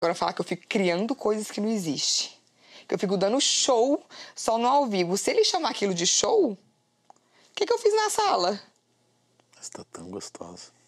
Agora falar que eu fico criando coisas que não existem. Que eu fico dando show só no ao vivo. Se ele chamar aquilo de show, o que, que eu fiz na sala? Está tão gostosa.